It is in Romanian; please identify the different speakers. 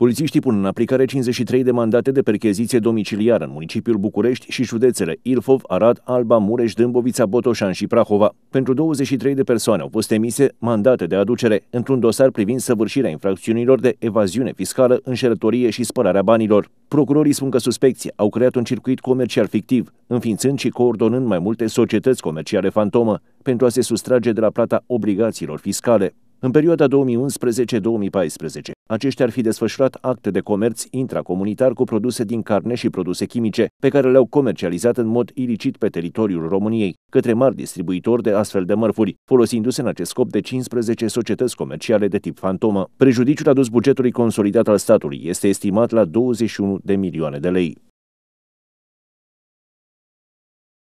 Speaker 1: Polițiștii pun în aplicare 53 de mandate de percheziție domiciliară în municipiul București și județele Ilfov, Arad, Alba, Mureș, Dâmbovița, Botoșan și Prahova. Pentru 23 de persoane au fost emise mandate de aducere într-un dosar privind săvârșirea infracțiunilor de evaziune fiscală, înșelătorie și spălarea banilor. Procurorii spun că suspecții au creat un circuit comercial fictiv, înființând și coordonând mai multe societăți comerciale fantomă pentru a se sustrage de la plata obligațiilor fiscale. În perioada 2011-2014, aceștia ar fi desfășurat acte de comerț intracomunitar cu produse din carne și produse chimice, pe care le-au comercializat în mod ilicit pe teritoriul României, către mari distribuitori de astfel de mărfuri, folosindu-se în acest scop de 15 societăți comerciale de tip fantomă. Prejudiciul adus bugetului consolidat al statului este estimat la 21 de milioane de lei.